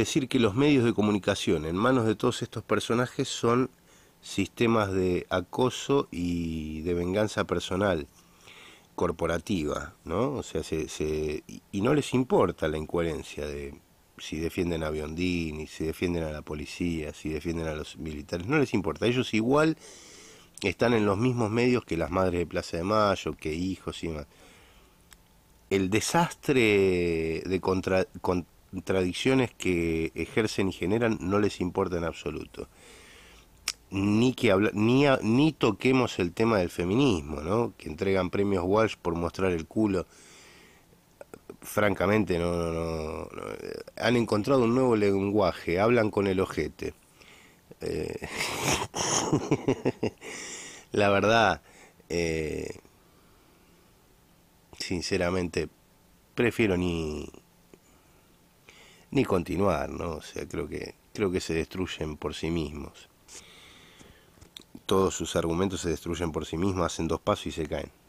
decir que los medios de comunicación en manos de todos estos personajes son sistemas de acoso y de venganza personal corporativa, ¿no? O sea, y no les importa la incoherencia de si defienden a Biondini, si defienden a la policía, si defienden a los militares, no les importa. Ellos igual están en los mismos medios que las madres de Plaza de Mayo, que hijos y más. El desastre de contra, tradiciones que ejercen y generan no les importa en absoluto. Ni, que ni, toquemos el tema del feminismo, ¿no? que entregan premios Walsh por mostrar el culo. Francamente, no, no, no, eh, han encontrado un nuevo lenguaje, hablan con el ojete. Eh, la verdad, eh, sinceramente, prefiero ni, ni continuar, ¿no? O sea, creo que, creo que se destruyen por sí mismos. Todos sus argumentos se destruyen por sí mismos, hacen dos pasos y se caen.